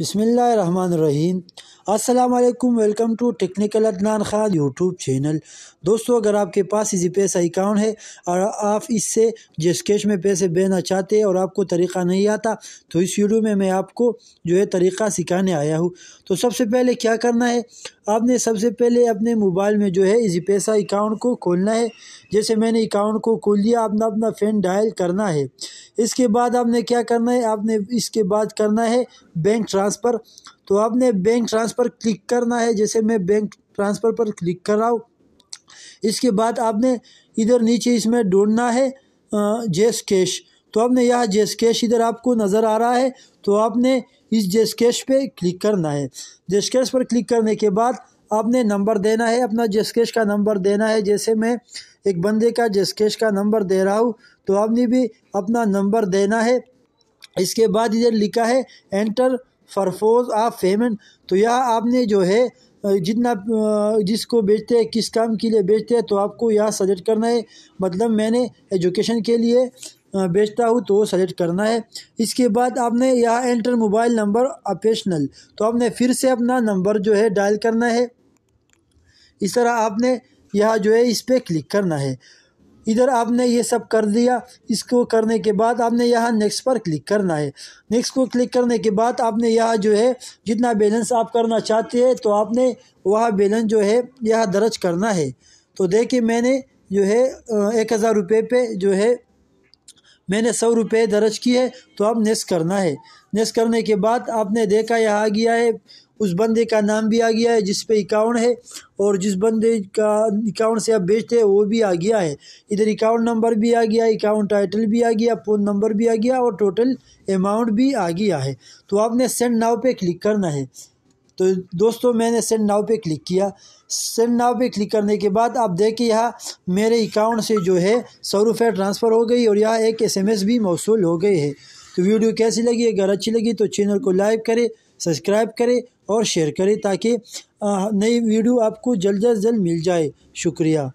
रहीम असलकम welcome to technical Adnan Khan YouTube channel दोस्तों अगर आपके पास इजी पैसा अकाउंट है और आप इससे जिस कैश में पैसे बेना चाहते हैं और आपको तरीका नहीं आता तो इस वीडियो में मैं आपको जो है तरीका सिखाने आया हूँ तो सबसे पहले क्या करना है आपने सबसे पहले अपने मोबाइल में जो है इजी पैसा अकाउंट को खोलना है जैसे मैंने अकाउंट को खोल लिया आपने अपना फ़ैन डायल करना है इसके बाद आपने क्या करना है आपने इसके बाद करना है बैंक ट्रांसफ़र तो आपने बैंक ट्रांसफ़र क्लिक करना है जैसे मैं बैंक ट्रांसफ़र पर क्लिक कर रहा हूँ इसके बाद आपने इधर नीचे इसमें ढूंढना है जेस कैश तो आपने यह जेस कैश इधर आपको नज़र आ रहा है तो आपने इस जेस कैश पर क्लिक करना है जेस कैश पर क्लिक करने के बाद आपने नंबर देना है अपना जेस कैश का नंबर देना है जैसे मैं एक बंदे का जेस कैश का नंबर दे रहा हूँ तो आपने भी अपना नंबर देना है इसके बाद इधर लिखा है एंटर फरफोज ऑफ पेमेंट तो यह आपने जो है जितना जिसको बेचते हैं किस काम के लिए बेचते हैं तो आपको यह सजेक्ट करना है मतलब मैंने एजुकेशन के लिए बेचता हूँ तो सजेक्ट करना है इसके बाद आपने यह एंटर मोबाइल नंबर ऑपेशनल तो आपने फिर से अपना नंबर जो है डायल करना है इस तरह आपने यह जो है इस पर क्लिक करना है इधर आपने ये सब कर दिया इसको करने के बाद आपने यहाँ नेक्स्ट पर क्लिक करना है नेक्स्ट को क्लिक करने के बाद आपने यहाँ जो है जितना बैलेंस आप करना चाहते हैं तो आपने वह बैलेंस जो है यहाँ दर्ज करना है तो देखिए मैंने जो है एक हज़ार रुपये पे जो है मैंने सौ रुपये दर्ज किए तो अब नेस करना है नेस करने के बाद आपने देखा यह आ गया है उस बंदे का नाम भी आ गया है जिस पे अकाउंट है और जिस बंदे का अकाउंट से आप बेचते हैं वो भी आ गया है इधर अकाउंट नंबर भी आ गया अकाउंट टाइटल भी आ गया फ़ोन नंबर भी आ गया और टोटल अमाउंट भी आ गया है तो आपने सेंड नाव पे क्लिक करना है तो दोस्तों मैंने सेंड नाव पे क्लिक किया सेंड नाव पे क्लिक करने के बाद आप देखिए यहाँ मेरे अकाउंट से जो है सौ रुपये ट्रांसफ़र हो गई और यहाँ एक एसएमएस भी मौसू हो गई है तो वीडियो कैसी लगी अगर अच्छी लगी तो चैनल को लाइक करें सब्सक्राइब करें और शेयर करें ताकि नई वीडियो आपको जल्द अज जल्द मिल जाए शुक्रिया